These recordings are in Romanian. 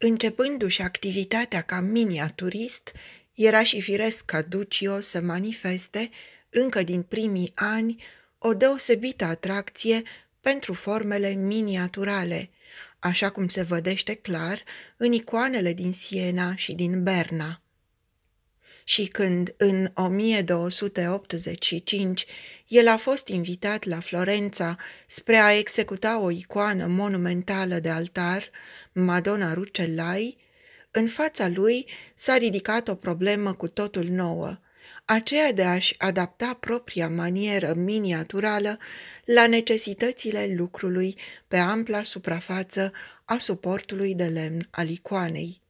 Începându-și activitatea ca miniaturist, era și firesc ca Ducio să manifeste, încă din primii ani, o deosebită atracție pentru formele miniaturale, așa cum se vădește clar în icoanele din Siena și din Berna și când, în 1285, el a fost invitat la Florența spre a executa o icoană monumentală de altar, Madonna Rucellai, în fața lui s-a ridicat o problemă cu totul nouă, aceea de a-și adapta propria manieră miniaturală la necesitățile lucrului pe ampla suprafață a suportului de lemn al icoanei.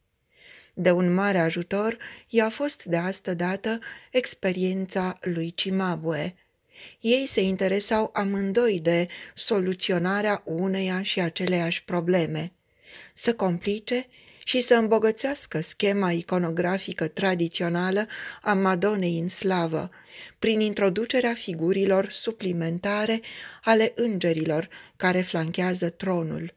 De un mare ajutor i-a fost de astă dată experiența lui Cimabue. Ei se interesau amândoi de soluționarea uneia și aceleiași probleme. Să complice și să îmbogățească schema iconografică tradițională a Madonei în slavă, prin introducerea figurilor suplimentare ale îngerilor care flanchează tronul.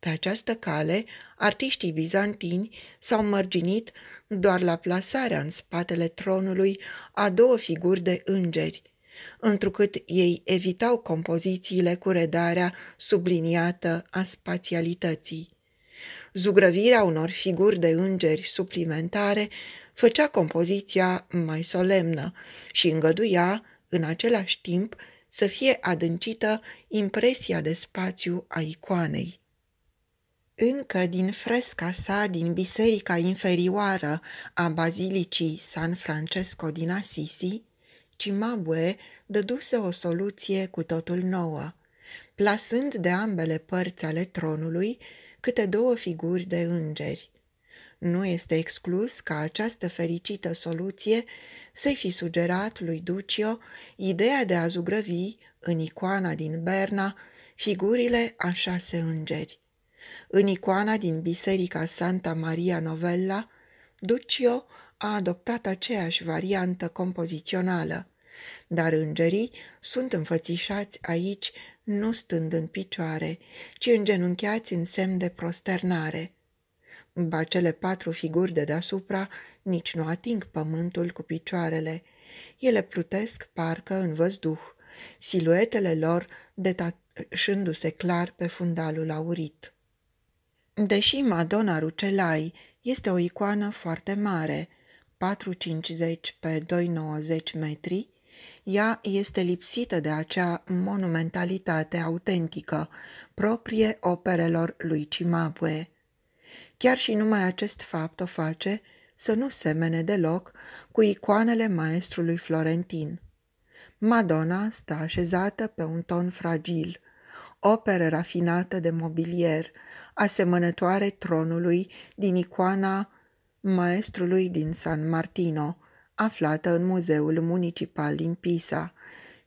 Pe această cale, artiștii bizantini s-au mărginit doar la plasarea în spatele tronului a două figuri de îngeri, întrucât ei evitau compozițiile cu redarea subliniată a spațialității. Zugrăvirea unor figuri de îngeri suplimentare făcea compoziția mai solemnă și îngăduia, în același timp, să fie adâncită impresia de spațiu a icoanei încă din fresca sa din biserica inferioară a bazilicii San Francesco din Assisi, Cimabue dăduse o soluție cu totul nouă, plasând de ambele părți ale tronului câte două figuri de îngeri. Nu este exclus ca această fericită soluție să-i fi sugerat lui Ducio ideea de a zugrăvi în icoana din Berna figurile a șase îngeri. În icoana din biserica Santa Maria Novella, Duccio a adoptat aceeași variantă compozițională, dar îngerii sunt înfățișați aici nu stând în picioare, ci îngenunchiați în semn de prosternare. Ba cele patru figuri de deasupra nici nu ating pământul cu picioarele. Ele plutesc parcă în văzduh, siluetele lor detașându-se clar pe fundalul aurit. Deși Madonna Rucelai este o icoană foarte mare, 450 pe 290 metri, ea este lipsită de acea monumentalitate autentică, proprie operelor lui Cimabue. Chiar și numai acest fapt o face să nu semene deloc cu icoanele maestrului Florentin. Madonna stă așezată pe un ton fragil, opere rafinată de mobilier, asemănătoare tronului din icoana maestrului din San Martino, aflată în Muzeul Municipal din Pisa,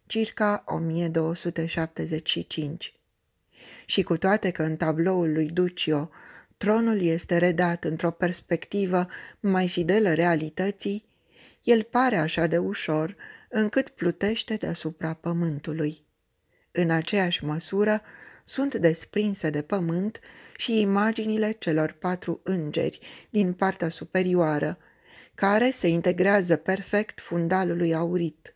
circa 1275. Și cu toate că în tabloul lui Duccio tronul este redat într-o perspectivă mai fidelă realității, el pare așa de ușor încât plutește deasupra pământului. În aceeași măsură, sunt desprinse de pământ și imaginile celor patru îngeri din partea superioară, care se integrează perfect fundalului aurit.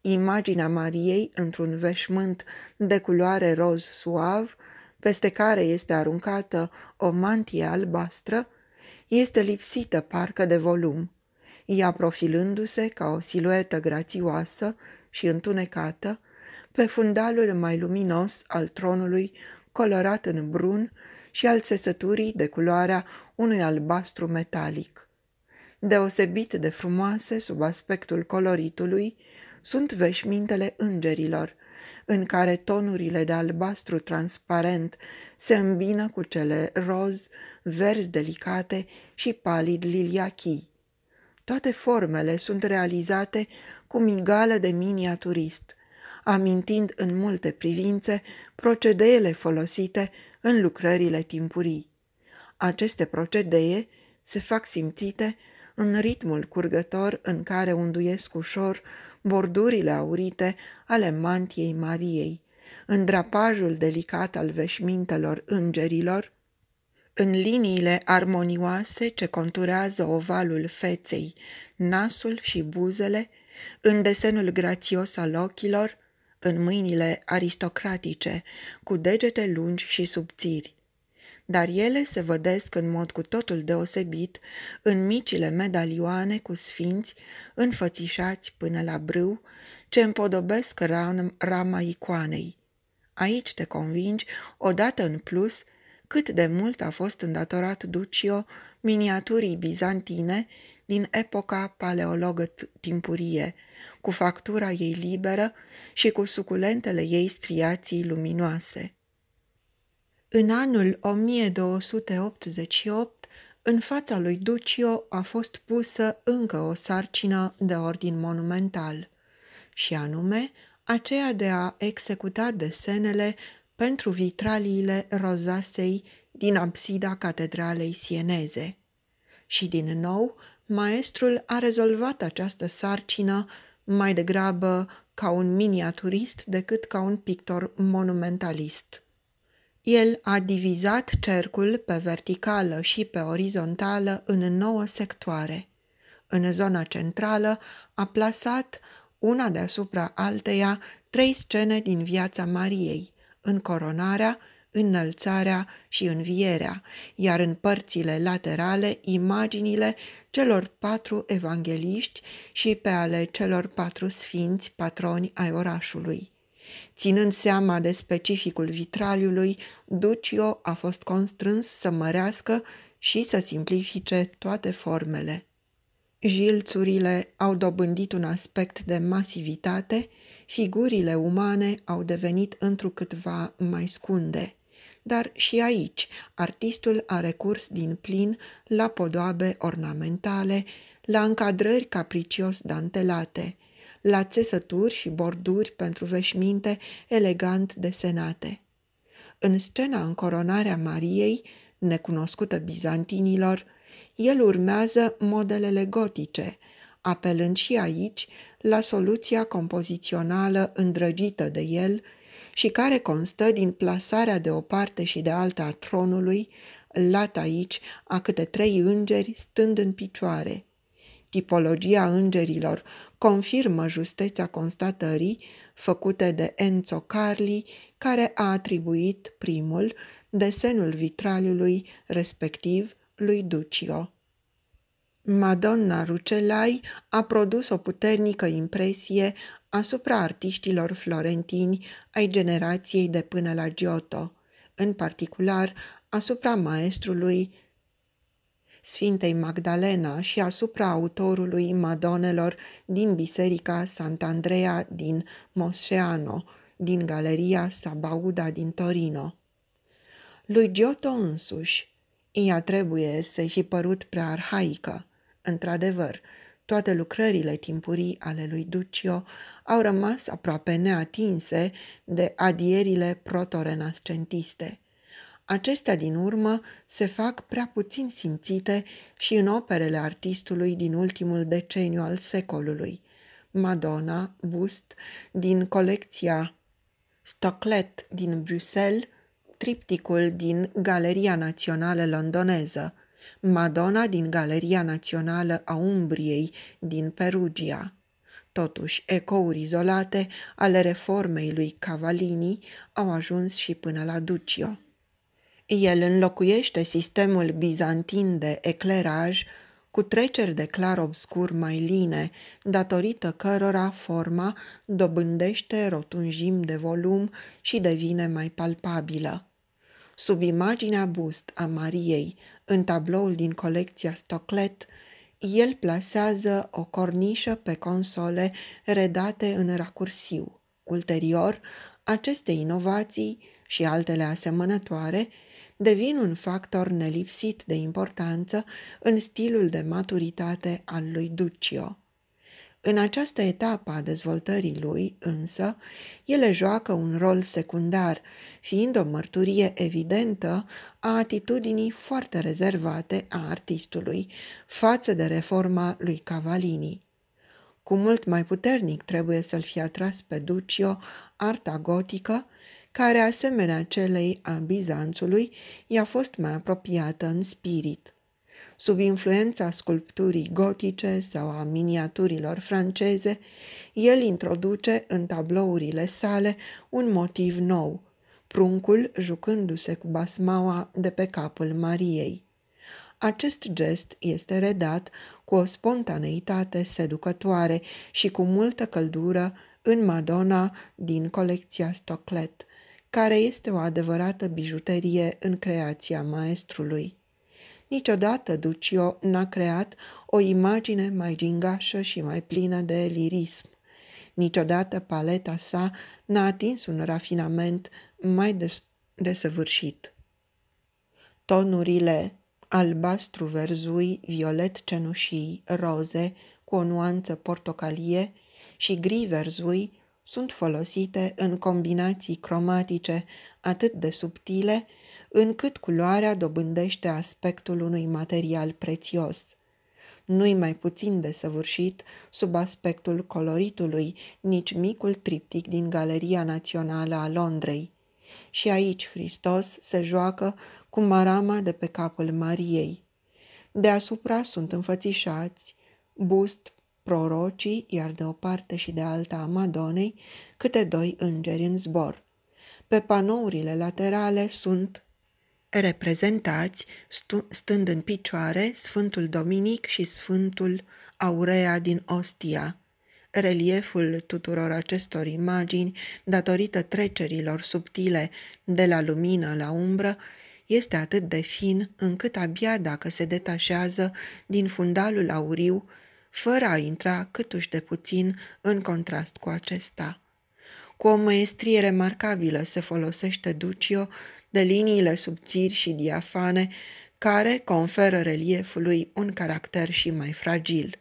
Imaginea Mariei într-un veșmânt de culoare roz suav, peste care este aruncată o mantie albastră, este lipsită parcă de volum, ea profilându-se ca o siluetă grațioasă și întunecată, pe fundalul mai luminos al tronului, colorat în brun și al țesăturii de culoarea unui albastru metalic. Deosebit de frumoase sub aspectul coloritului, sunt veșmintele îngerilor, în care tonurile de albastru transparent se îmbină cu cele roz, verzi delicate și palid liliachii. Toate formele sunt realizate cu migală de miniaturist – amintind în multe privințe procedeele folosite în lucrările timpurii. Aceste procedee se fac simțite în ritmul curgător în care unduiesc ușor bordurile aurite ale mantiei Mariei, în drapajul delicat al veșmintelor îngerilor, în liniile armonioase ce conturează ovalul feței, nasul și buzele, în desenul grațios al ochilor, în mâinile aristocratice, cu degete lungi și subțiri. Dar ele se vădesc în mod cu totul deosebit în micile medalioane cu sfinți înfățișați până la brâu, ce împodobesc rama icoanei. Aici te convingi, odată în plus, cât de mult a fost îndatorat Ducio miniaturii bizantine din epoca paleologă timpurie – cu factura ei liberă și cu suculentele ei striații luminoase. În anul 1288, în fața lui Ducio a fost pusă încă o sarcină de ordin monumental, și anume aceea de a executa desenele pentru vitraliile rozasei din absida catedralei sieneze. Și din nou, maestrul a rezolvat această sarcină mai degrabă ca un miniaturist decât ca un pictor monumentalist. El a divizat cercul pe verticală și pe orizontală în nouă sectoare. În zona centrală a plasat, una deasupra alteia, trei scene din viața Mariei, în coronarea înălțarea și învierea, iar în părțile laterale imaginile celor patru evangeliști și pe ale celor patru sfinți patroni ai orașului. Ținând seama de specificul vitraliului, Ducio a fost constrâns să mărească și să simplifice toate formele. Jilțurile au dobândit un aspect de masivitate, figurile umane au devenit întrucâtva mai scunde dar și aici artistul a recurs din plin la podoabe ornamentale, la încadrări capricios dantelate, la țesături și borduri pentru veșminte elegant desenate. În scena încoronarea Mariei, necunoscută bizantinilor, el urmează modelele gotice, apelând și aici la soluția compozițională îndrăgită de el – și care constă din plasarea de o parte și de alta a tronului, lat aici, a câte trei îngeri stând în picioare. Tipologia îngerilor confirmă justețea constatării făcute de Enzo Carli, care a atribuit primul desenul vitraliului respectiv lui Ducio. Madonna Rucelai a produs o puternică impresie asupra artiștilor florentini ai generației de până la Giotto, în particular asupra maestrului Sfintei Magdalena și asupra autorului Madonelor din Biserica Sant'Andrea din Mosceano, din Galeria Sabauda din Torino. Lui Giotto însuși, ea trebuie să fi părut prea arhaică, într-adevăr, toate lucrările timpurii ale lui Duccio au rămas aproape neatinse de adierile protorenascentiste. Acestea din urmă se fac prea puțin simțite și în operele artistului din ultimul deceniu al secolului. Madonna, bust, din colecția Stocklet din Bruxelles, tripticul din Galeria Națională Londoneză, Madonna din Galeria Națională a Umbriei din Perugia. Totuși, ecouri izolate ale reformei lui Cavalini au ajuns și până la Duccio. El înlocuiește sistemul bizantin de ecleraj cu treceri de clar-obscur mai line, datorită cărora forma dobândește rotunjim de volum și devine mai palpabilă sub imaginea bust a Mariei în tabloul din colecția Stoclet, el plasează o cornișă pe console redate în racursiu. Ulterior, aceste inovații și altele asemănătoare devin un factor nelipsit de importanță în stilul de maturitate al lui Duccio. În această etapă a dezvoltării lui, însă, ele joacă un rol secundar, fiind o mărturie evidentă a atitudinii foarte rezervate a artistului față de reforma lui Cavalini. Cu mult mai puternic trebuie să-l fie atras pe Duccio arta gotică, care, asemenea celei a Bizanțului, i-a fost mai apropiată în spirit sub influența sculpturii gotice sau a miniaturilor franceze, el introduce în tablourile sale un motiv nou, pruncul jucându-se cu basmaua de pe capul Mariei. Acest gest este redat cu o spontaneitate seducătoare și cu multă căldură în Madonna din colecția Stocklet, care este o adevărată bijuterie în creația maestrului. Niciodată Duccio n-a creat o imagine mai gingașă și mai plină de lirism. Niciodată paleta sa n-a atins un rafinament mai des- desăvârșit. Tonurile albastru verzui, violet cenușii, roze, cu o nuanță portocalie și gri verzui sunt folosite în combinații cromatice atât de subtile încât culoarea dobândește aspectul unui material prețios. Nu-i mai puțin desăvârșit sub aspectul coloritului nici micul triptic din Galeria Națională a Londrei. Și aici Hristos se joacă cu marama de pe capul Mariei. Deasupra sunt înfățișați bust, prorocii, iar de o parte și de alta a Madonei, câte doi îngeri în zbor. Pe panourile laterale sunt reprezentați stând în picioare Sfântul Dominic și Sfântul Aurea din Ostia. Relieful tuturor acestor imagini, datorită trecerilor subtile de la lumină la umbră, este atât de fin încât abia dacă se detașează din fundalul auriu, fără a intra câtuși de puțin în contrast cu acesta. Cu o măestrie remarcabilă se folosește Ducio de liniile subțiri și diafane care conferă reliefului un caracter și mai fragil.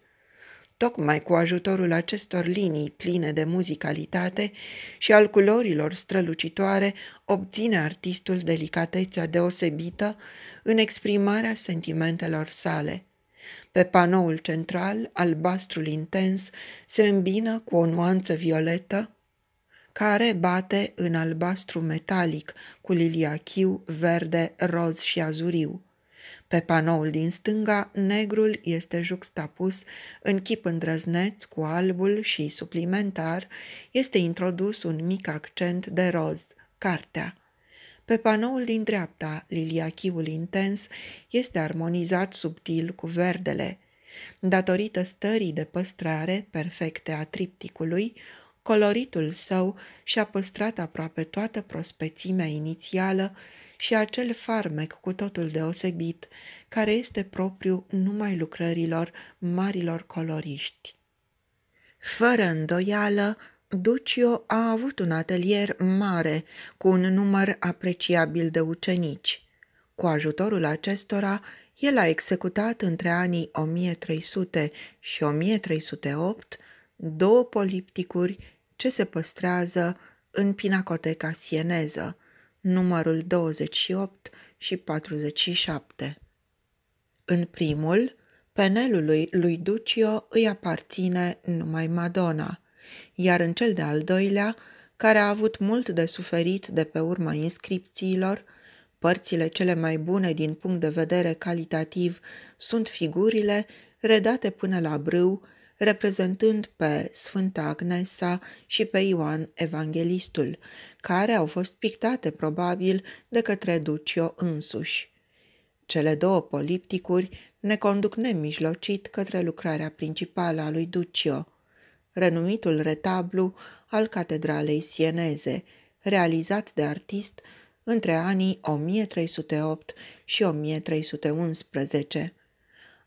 Tocmai cu ajutorul acestor linii pline de muzicalitate și al culorilor strălucitoare obține artistul delicatețea deosebită în exprimarea sentimentelor sale – pe panoul central, albastrul intens se îmbină cu o nuanță violetă, care bate în albastru metalic cu liliachiu, verde, roz și azuriu. Pe panoul din stânga, negrul este juxtapus în chip îndrăzneț cu albul și suplimentar este introdus un mic accent de roz, cartea. Pe panoul din dreapta, liliachiul intens este armonizat subtil cu verdele. Datorită stării de păstrare perfecte a tripticului, Coloritul său și-a păstrat aproape toată prospețimea inițială și acel farmec cu totul deosebit, care este propriu numai lucrărilor marilor coloriști. Fără îndoială, Duccio a avut un atelier mare, cu un număr apreciabil de ucenici. Cu ajutorul acestora, el a executat între anii 1300 și 1308 două polipticuri ce se păstrează în Pinacoteca Sieneză, numărul 28 și 47. În primul, penelului lui Ducio îi aparține numai Madonna, iar în cel de-al doilea, care a avut mult de suferit de pe urma inscripțiilor, părțile cele mai bune din punct de vedere calitativ sunt figurile redate până la brâu reprezentând pe Sfânta Agnesa și pe Ioan Evanghelistul, care au fost pictate probabil de către Ducio însuși. Cele două polipticuri ne conduc nemijlocit către lucrarea principală a lui Ducio, renumitul retablu al Catedralei Sieneze, realizat de artist între anii 1308 și 1311.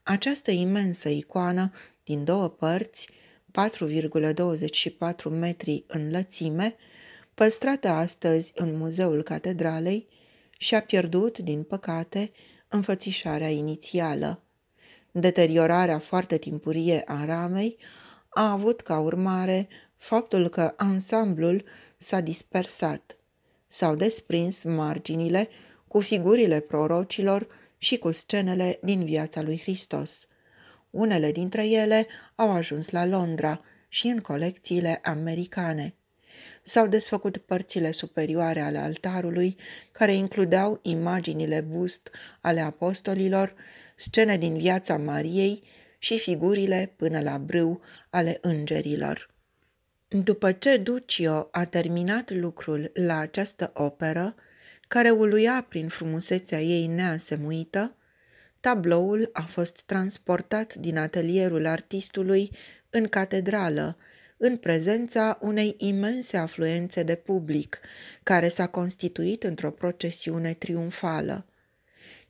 Această imensă icoană din două părți, 4,24 metri în lățime, păstrată astăzi în Muzeul Catedralei, și-a pierdut, din păcate, înfățișarea inițială. Deteriorarea foarte timpurie a ramei a avut ca urmare faptul că ansamblul s-a dispersat. S-au desprins marginile cu figurile prorocilor și cu scenele din viața lui Hristos. Unele dintre ele au ajuns la Londra și în colecțiile americane. S-au desfăcut părțile superioare ale altarului, care includeau imaginile bust ale apostolilor, scene din viața Mariei și figurile până la brâu ale îngerilor. După ce Duccio a terminat lucrul la această operă, care uluia prin frumusețea ei neasemuită, tabloul a fost transportat din atelierul artistului în catedrală, în prezența unei imense afluențe de public, care s-a constituit într-o procesiune triumfală.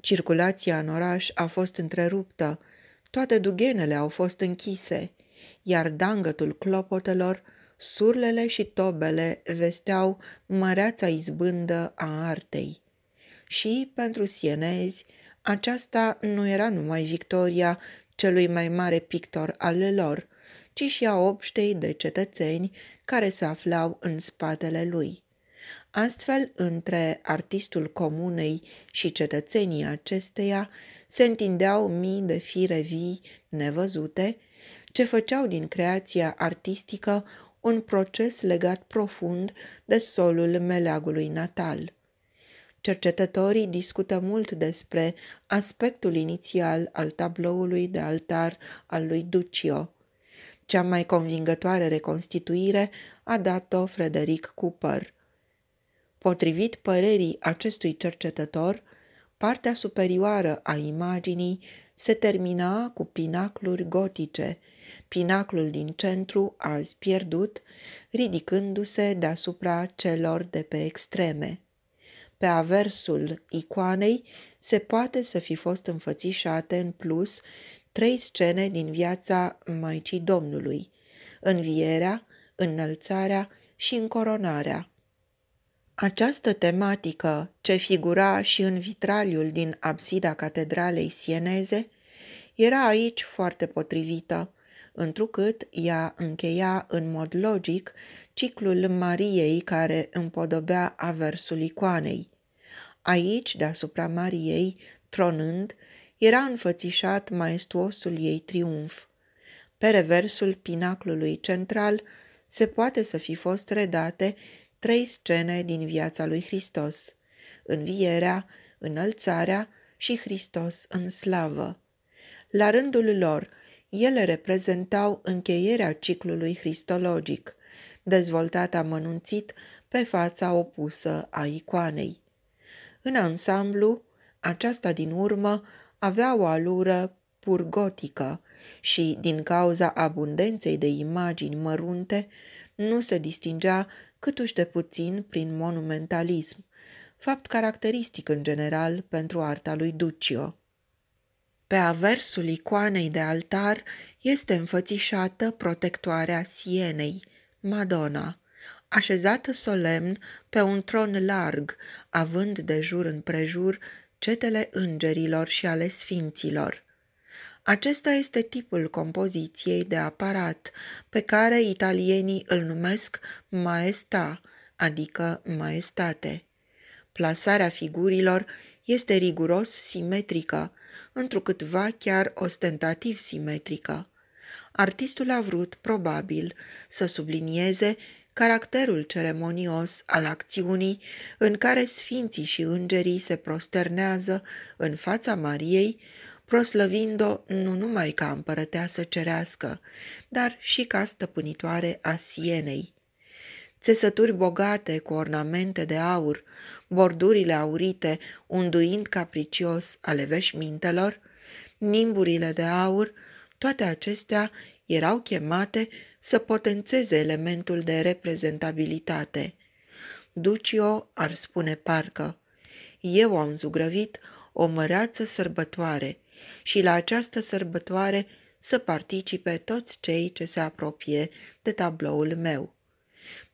Circulația în oraș a fost întreruptă, toate dughenele au fost închise, iar dangătul clopotelor, surlele și tobele vesteau măreața izbândă a artei. Și, pentru sienezi, aceasta nu era numai victoria celui mai mare pictor al lor, ci și a obștei de cetățeni care se aflau în spatele lui. Astfel, între artistul comunei și cetățenii acesteia se întindeau mii de fire vii nevăzute, ce făceau din creația artistică un proces legat profund de solul meleagului natal. Cercetătorii discută mult despre aspectul inițial al tabloului de altar al lui Duccio. Cea mai convingătoare reconstituire a dat-o Frederic Cooper. Potrivit părerii acestui cercetător, partea superioară a imaginii se termina cu pinacluri gotice, pinaclul din centru azi pierdut, ridicându-se deasupra celor de pe extreme pe aversul icoanei se poate să fi fost înfățișate în plus trei scene din viața Maicii Domnului, învierea, înălțarea și încoronarea. Această tematică, ce figura și în vitraliul din absida catedralei sieneze, era aici foarte potrivită, întrucât ea încheia în mod logic ciclul Mariei care împodobea aversul icoanei. Aici, deasupra Mariei, tronând, era înfățișat maestuosul ei triumf. Pe reversul pinaclului central se poate să fi fost redate trei scene din viața lui Hristos: învierea, înălțarea și Hristos în slavă. La rândul lor, ele reprezentau încheierea ciclului cristologic, dezvoltat amănunțit pe fața opusă a icoanei. În ansamblu, aceasta din urmă avea o alură pur gotică și, din cauza abundenței de imagini mărunte, nu se distingea câtuși de puțin prin monumentalism, fapt caracteristic în general pentru arta lui Duccio. Pe aversul icoanei de altar este înfățișată protectoarea Sienei, Madonna, așezată solemn pe un tron larg, având de jur prejur cetele îngerilor și ale sfinților. Acesta este tipul compoziției de aparat, pe care italienii îl numesc maesta, adică maestate. Plasarea figurilor este riguros simetrică, întrucâtva chiar ostentativ simetrică. Artistul a vrut, probabil, să sublinieze caracterul ceremonios al acțiunii în care sfinții și îngerii se prosternează în fața Mariei, proslăvind-o nu numai ca împărăteasă cerească, dar și ca stăpânitoare a Sienei. Țesături bogate cu ornamente de aur, bordurile aurite unduind capricios ale veșmintelor, nimburile de aur, toate acestea erau chemate să potențeze elementul de reprezentabilitate. Ducio ar spune parcă, eu am zugrăvit o măreață sărbătoare și la această sărbătoare să participe toți cei ce se apropie de tabloul meu.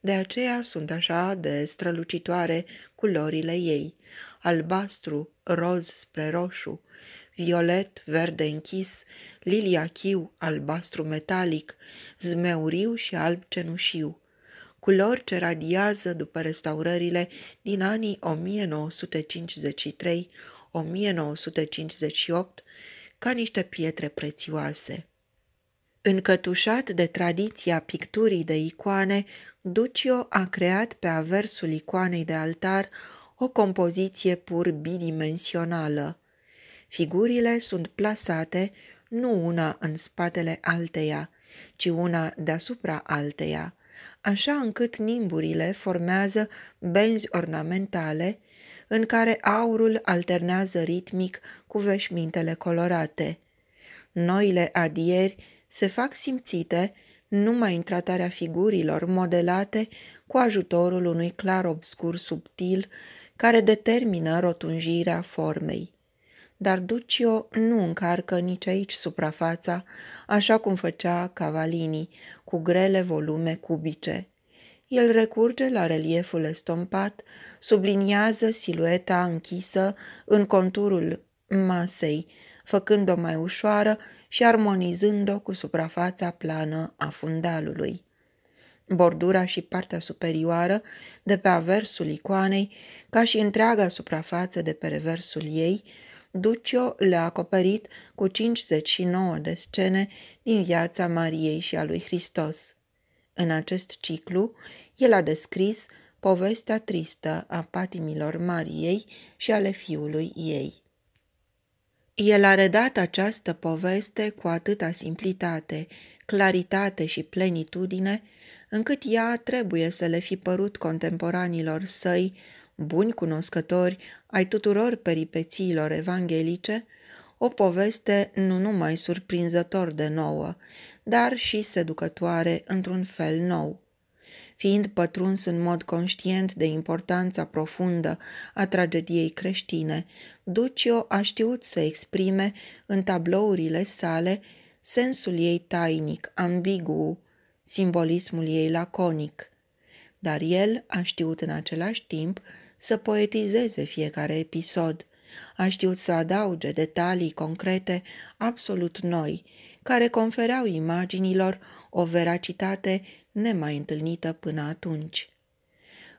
De aceea sunt așa de strălucitoare culorile ei, albastru, roz spre roșu, violet, verde închis, liliachiu, albastru metalic, zmeuriu și alb cenușiu, culori ce radiază după restaurările din anii 1953-1958 ca niște pietre prețioase. Încătușat de tradiția picturii de icoane, Duccio a creat pe aversul icoanei de altar o compoziție pur bidimensională – Figurile sunt plasate nu una în spatele alteia, ci una deasupra alteia, așa încât nimburile formează benzi ornamentale în care aurul alternează ritmic cu veșmintele colorate. Noile adieri se fac simțite numai în tratarea figurilor modelate cu ajutorul unui clar obscur subtil care determină rotunjirea formei dar Duccio nu încarcă nici aici suprafața, așa cum făcea Cavalini, cu grele volume cubice. El recurge la relieful estompat, subliniază silueta închisă în conturul masei, făcând-o mai ușoară și armonizând-o cu suprafața plană a fundalului. Bordura și partea superioară de pe aversul icoanei, ca și întreaga suprafață de pe reversul ei, Duccio le-a acoperit cu 59 de scene din viața Mariei și a lui Hristos. În acest ciclu, el a descris povestea tristă a patimilor Mariei și ale fiului ei. El a redat această poveste cu atâta simplitate, claritate și plenitudine, încât ea trebuie să le fi părut contemporanilor săi buni cunoscători ai tuturor peripețiilor evanghelice, o poveste nu numai surprinzător de nouă, dar și seducătoare într-un fel nou. Fiind pătruns în mod conștient de importanța profundă a tragediei creștine, Ducio a știut să exprime în tablourile sale sensul ei tainic, ambigu, simbolismul ei laconic. Dar el a știut în același timp să poetizeze fiecare episod. A știut să adauge detalii concrete absolut noi, care confereau imaginilor o veracitate nemai întâlnită până atunci.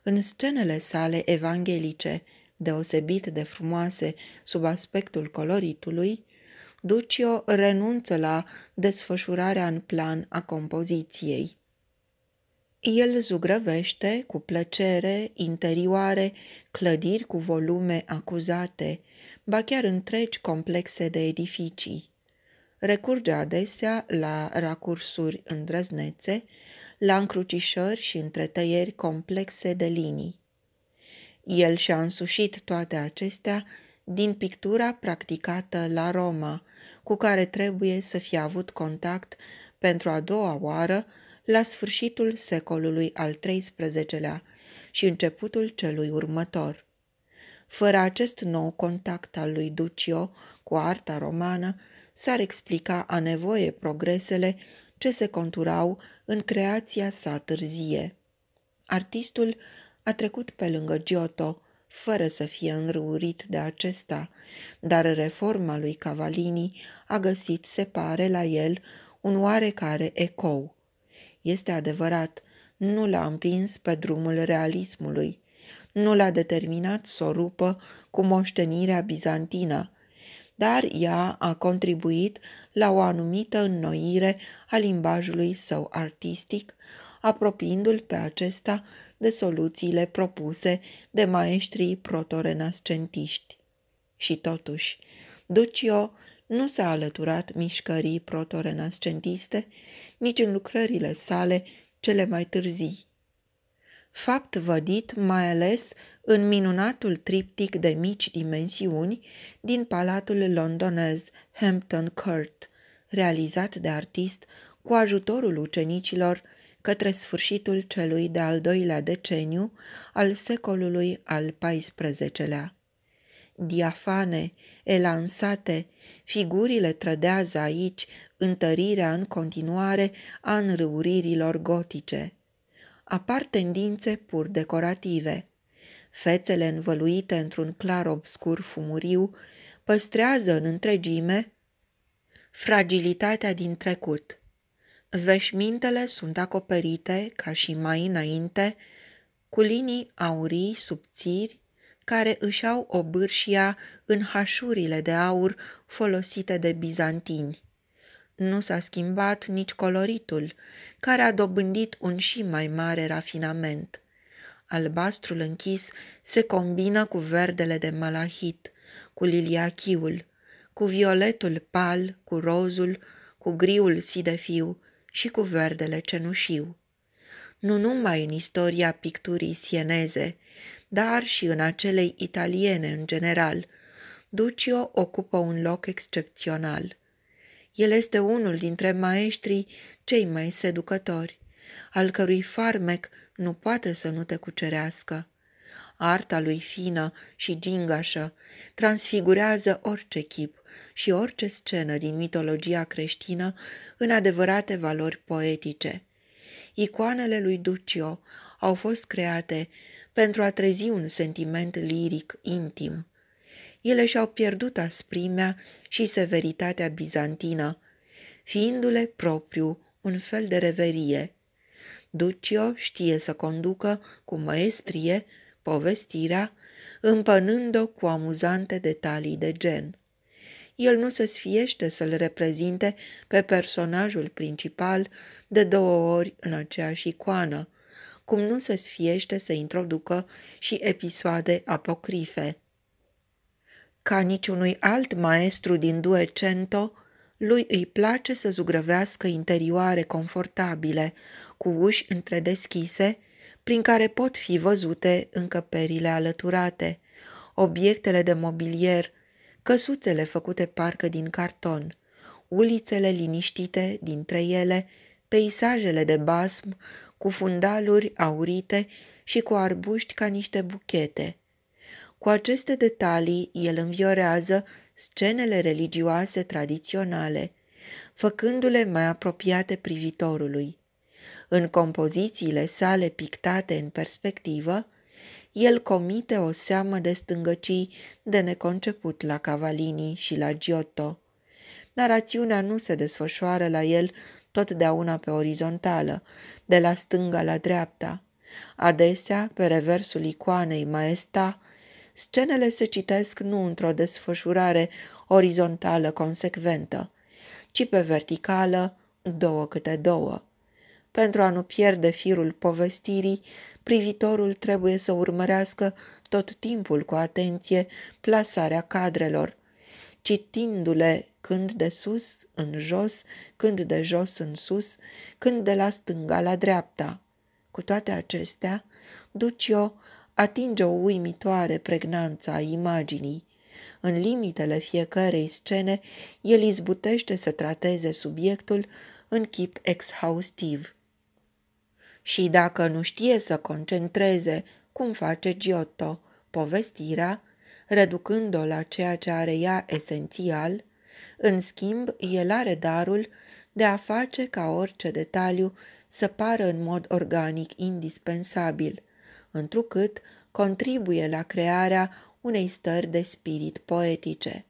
În scenele sale evanghelice, deosebit de frumoase sub aspectul coloritului, Duccio renunță la desfășurarea în plan a compoziției. El zugrăvește cu plăcere interioare clădiri cu volume acuzate, ba chiar întregi complexe de edificii. Recurge adesea la racursuri îndrăznețe, la încrucișări și întretăieri complexe de linii. El și-a însușit toate acestea din pictura practicată la Roma, cu care trebuie să fie avut contact pentru a doua oară la sfârșitul secolului al XIII-lea și începutul celui următor. Fără acest nou contact al lui Duccio cu arta romană, s-ar explica a nevoie progresele ce se conturau în creația sa târzie. Artistul a trecut pe lângă Giotto, fără să fie înrurit de acesta, dar reforma lui Cavalini a găsit, se pare, la el un oarecare ecou. Este adevărat, nu l-a împins pe drumul realismului. Nu l-a determinat să o rupă cu moștenirea bizantină, dar ea a contribuit la o anumită înnoire a limbajului său artistic, apropiindu-l pe acesta de soluțiile propuse de maestrii protorenascentiști. Și totuși, Ducio nu s-a alăturat mișcării protorenascentiste nici în lucrările sale cele mai târzii. Fapt vădit mai ales în minunatul triptic de mici dimensiuni din palatul londonez Hampton Court, realizat de artist cu ajutorul ucenicilor către sfârșitul celui de-al doilea deceniu al secolului al XIV-lea. Diafane elansate, figurile trădează aici întărirea în continuare a înrăuririlor gotice. Apar tendințe pur decorative. Fețele învăluite într-un clar obscur fumuriu păstrează în întregime fragilitatea din trecut. Veșmintele sunt acoperite, ca și mai înainte, cu linii aurii subțiri care își au obârșia în hașurile de aur folosite de bizantini. Nu s-a schimbat nici coloritul, care a dobândit un și mai mare rafinament. Albastrul închis se combină cu verdele de malahit, cu liliachiul, cu violetul pal, cu rozul, cu griul sidefiu și cu verdele cenușiu nu numai în istoria picturii sieneze, dar și în acelei italiene în general. Duccio ocupă un loc excepțional. El este unul dintre maestrii cei mai seducători, al cărui farmec nu poate să nu te cucerească. Arta lui fină și gingașă transfigurează orice chip și orice scenă din mitologia creștină în adevărate valori poetice – icoanele lui Duccio au fost create pentru a trezi un sentiment liric intim. Ele și-au pierdut asprimea și severitatea bizantină, fiindu-le propriu un fel de reverie. Duccio știe să conducă cu maestrie povestirea, împănând-o cu amuzante detalii de gen el nu se sfiește să-l reprezinte pe personajul principal de două ori în aceeași icoană, cum nu se sfiește să introducă și episoade apocrife. Ca niciunui alt maestru din Duecento, lui îi place să zugrăvească interioare confortabile, cu uși întredeschise, prin care pot fi văzute încăperile alăturate, obiectele de mobilier – căsuțele făcute parcă din carton, ulițele liniștite dintre ele, peisajele de basm cu fundaluri aurite și cu arbuști ca niște buchete. Cu aceste detalii, el înviorează scenele religioase tradiționale, făcându-le mai apropiate privitorului. În compozițiile sale pictate în perspectivă, el comite o seamă de stângăcii de neconceput la Cavalini și la Giotto. Narațiunea nu se desfășoară la el totdeauna pe orizontală, de la stânga la dreapta. Adesea, pe reversul icoanei maesta, scenele se citesc nu într-o desfășurare orizontală consecventă, ci pe verticală, două câte două. Pentru a nu pierde firul povestirii, privitorul trebuie să urmărească tot timpul cu atenție plasarea cadrelor, citindu-le când de sus în jos, când de jos în sus, când de la stânga la dreapta. Cu toate acestea, Ducio atinge o uimitoare pregnanță a imaginii. În limitele fiecărei scene, el izbutește să trateze subiectul în chip exhaustiv și dacă nu știe să concentreze, cum face Giotto, povestirea, reducând-o la ceea ce are ea esențial, în schimb, el are darul de a face ca orice detaliu să pară în mod organic indispensabil, întrucât contribuie la crearea unei stări de spirit poetice.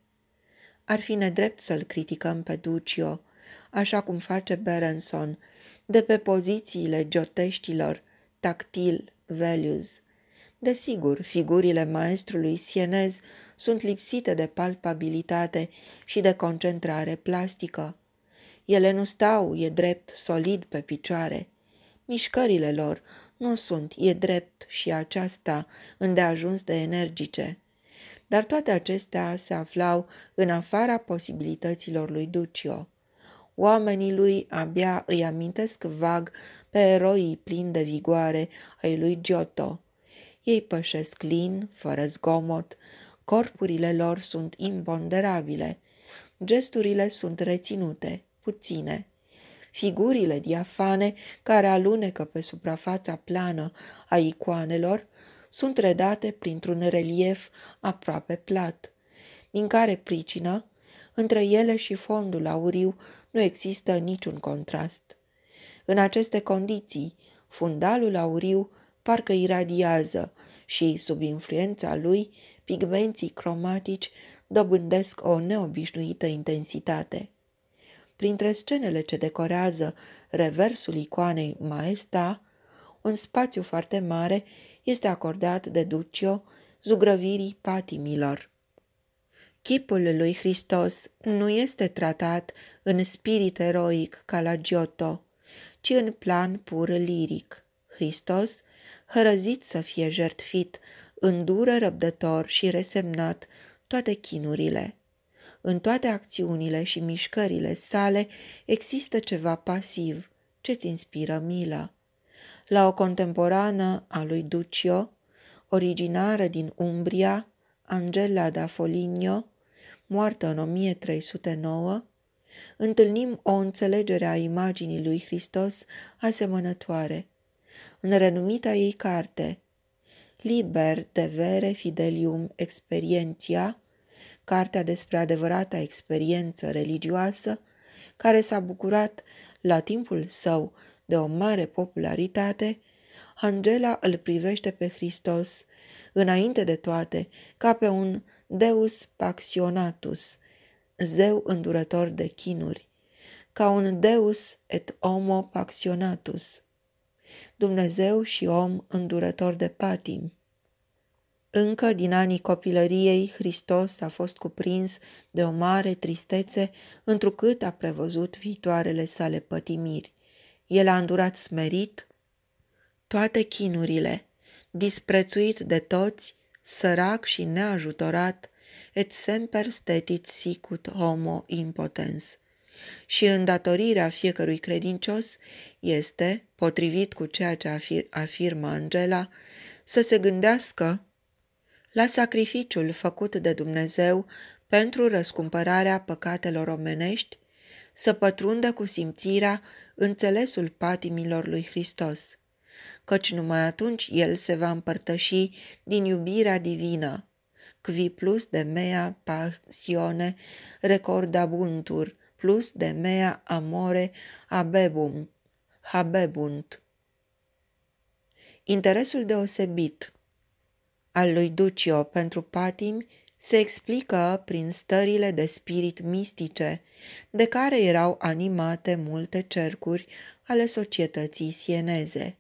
Ar fi nedrept să-l criticăm pe Ducio, așa cum face Berenson, de pe pozițiile gioteștilor, tactil values. Desigur, figurile maestrului sienez sunt lipsite de palpabilitate și de concentrare plastică. Ele nu stau, e drept, solid pe picioare. Mișcările lor nu sunt, e drept și aceasta, îndeajuns de energice. Dar toate acestea se aflau în afara posibilităților lui Ducio. Oamenii lui abia îi amintesc vag pe eroii plini de vigoare ai lui Giotto. Ei pășesc lin, fără zgomot, corpurile lor sunt imponderabile, gesturile sunt reținute, puține. Figurile diafane care alunecă pe suprafața plană a icoanelor sunt redate printr-un relief aproape plat, din care pricină, între ele și fondul auriu nu există niciun contrast. În aceste condiții, fundalul auriu parcă iradiază și, sub influența lui, pigmenții cromatici dobândesc o neobișnuită intensitate. Printre scenele ce decorează reversul icoanei Maesta, un spațiu foarte mare este acordat de Duccio zugrăvirii patimilor. Chipul lui Hristos nu este tratat în spirit eroic ca la Giotto, ci în plan pur liric. Hristos, hărăzit să fie jertfit, îndură răbdător și resemnat toate chinurile. În toate acțiunile și mișcările sale există ceva pasiv ce-ți inspiră milă. La o contemporană a lui Duccio, originară din Umbria, Angela da Foligno, moartă în 1309, întâlnim o înțelegere a imaginii lui Hristos asemănătoare. În renumita ei carte, Liber de vere fidelium experientia, cartea despre adevărata experiență religioasă, care s-a bucurat la timpul său de o mare popularitate, Angela îl privește pe Hristos, înainte de toate, ca pe un Deus Paxionatus, zeu îndurător de chinuri, ca un Deus et Homo Paxionatus, Dumnezeu și om îndurător de patim. Încă din anii copilăriei, Hristos a fost cuprins de o mare tristețe, întrucât a prevăzut viitoarele sale pătimiri. El a îndurat smerit toate chinurile, disprețuit de toți, sărac și neajutorat, et semper stetit sicut homo impotens. Și îndatorirea fiecărui credincios este, potrivit cu ceea ce afir- afirmă Angela, să se gândească la sacrificiul făcut de Dumnezeu pentru răscumpărarea păcatelor omenești, să pătrundă cu simțirea înțelesul patimilor lui Hristos, căci numai atunci el se va împărtăși din iubirea divină. Qui plus de mea pasione recordabuntur, plus de mea amore abebum, habebunt. Interesul deosebit al lui Ducio pentru patim se explică prin stările de spirit mistice, de care erau animate multe cercuri ale societății sieneze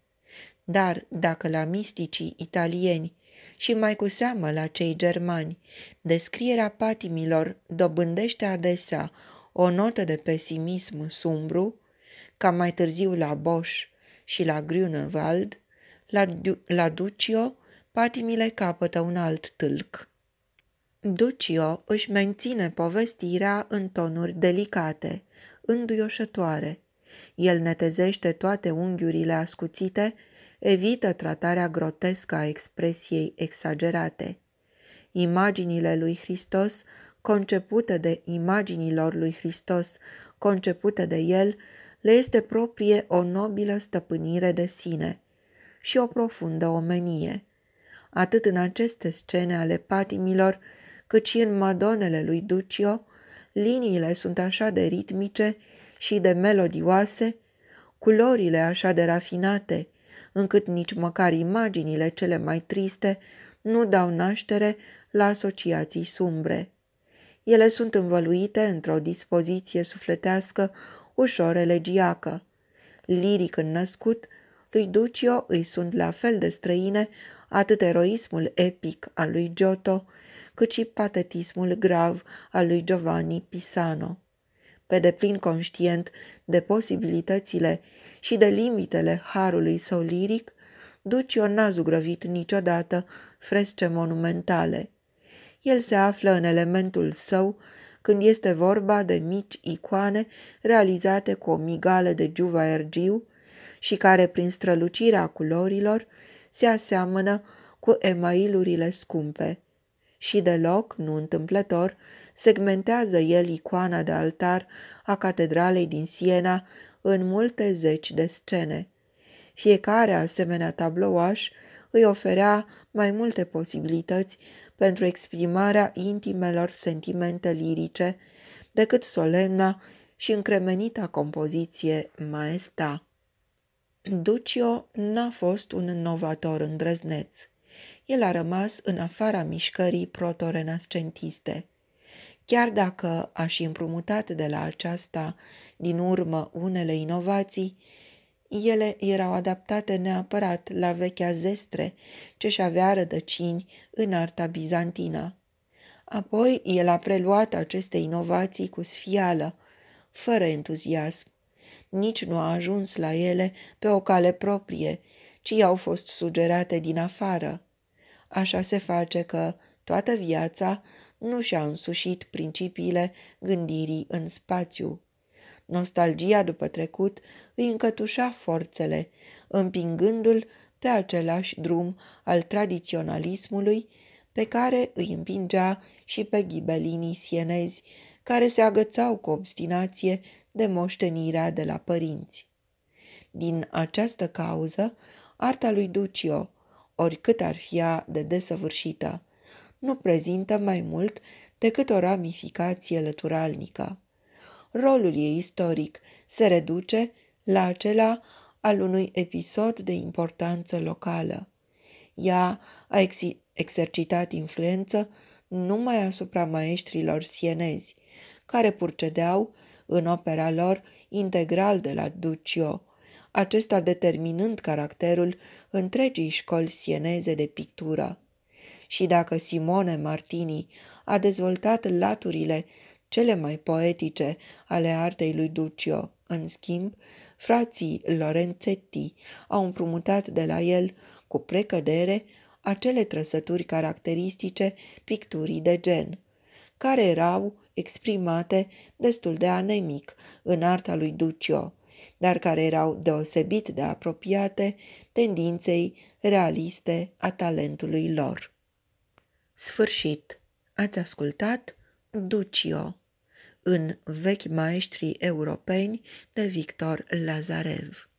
dar dacă la misticii italieni și mai cu seamă la cei germani, descrierea patimilor dobândește adesea o notă de pesimism sumbru, ca mai târziu la Bosch și la Grünewald, la, du- la Ducio, patimile capătă un alt tâlc. Ducio își menține povestirea în tonuri delicate, înduioșătoare. El netezește toate unghiurile ascuțite evită tratarea grotescă a expresiei exagerate. Imaginile lui Hristos, concepute de imaginilor lui Hristos, concepute de el, le este proprie o nobilă stăpânire de sine și o profundă omenie, atât în aceste scene ale patimilor, cât și în madonele lui Ducio, liniile sunt așa de ritmice și de melodioase, culorile așa de rafinate, încât nici măcar imaginile cele mai triste nu dau naștere la asociații sumbre. Ele sunt învăluite într-o dispoziție sufletească ușor elegiacă. Liric născut, lui Ducio îi sunt la fel de străine atât eroismul epic al lui Giotto, cât și patetismul grav al lui Giovanni Pisano pe deplin conștient de posibilitățile și de limitele harului său liric, Ducio n-a zugrăvit niciodată fresce monumentale. El se află în elementul său când este vorba de mici icoane realizate cu o migală de giuva ergiu și care, prin strălucirea culorilor, se aseamănă cu emailurile scumpe. Și deloc, nu întâmplător, segmentează el icoana de altar a catedralei din Siena în multe zeci de scene. Fiecare asemenea tablouaș îi oferea mai multe posibilități pentru exprimarea intimelor sentimente lirice decât solemna și încremenita compoziție maesta. Ducio n-a fost un novator îndrăzneț. El a rămas în afara mișcării protorenascentiste. Chiar dacă aș împrumutat de la aceasta din urmă unele inovații, ele erau adaptate neapărat la vechea zestre ce-și avea rădăcini în arta bizantină. Apoi el a preluat aceste inovații cu sfială, fără entuziasm. Nici nu a ajuns la ele pe o cale proprie, ci au fost sugerate din afară. Așa se face că toată viața nu și-a însușit principiile gândirii în spațiu. Nostalgia după trecut îi încătușa forțele, împingându-l pe același drum al tradiționalismului pe care îi împingea și pe ghibelinii sienezi, care se agățau cu obstinație de moștenirea de la părinți. Din această cauză, arta lui Ducio, oricât ar fi ea de desăvârșită, nu prezintă mai mult decât o ramificație lăturalnică. Rolul ei istoric se reduce la acela al unui episod de importanță locală. Ea a ex- exercitat influență numai asupra maestrilor sienezi, care purcedeau în opera lor integral de la Duccio, acesta determinând caracterul întregii școli sieneze de pictură și dacă Simone Martini a dezvoltat laturile cele mai poetice ale artei lui Duccio, în schimb, frații Lorenzetti au împrumutat de la el, cu precădere, acele trăsături caracteristice picturii de gen, care erau exprimate destul de anemic în arta lui Duccio, dar care erau deosebit de apropiate tendinței realiste a talentului lor. Sfârșit! Ați ascultat Ducio în Vechi maestri europeni de Victor Lazarev.